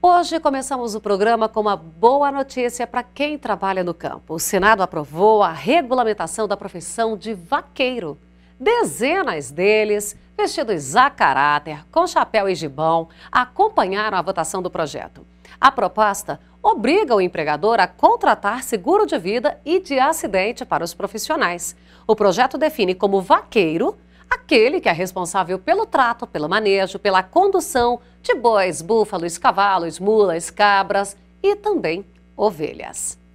Hoje começamos o programa com uma boa notícia para quem trabalha no campo. O Senado aprovou a regulamentação da profissão de vaqueiro. Dezenas deles, vestidos a caráter, com chapéu e gibão, acompanharam a votação do projeto. A proposta obriga o empregador a contratar seguro de vida e de acidente para os profissionais. O projeto define como vaqueiro aquele que é responsável pelo trato, pelo manejo, pela condução de bois, búfalos, cavalos, mulas, cabras e também ovelhas.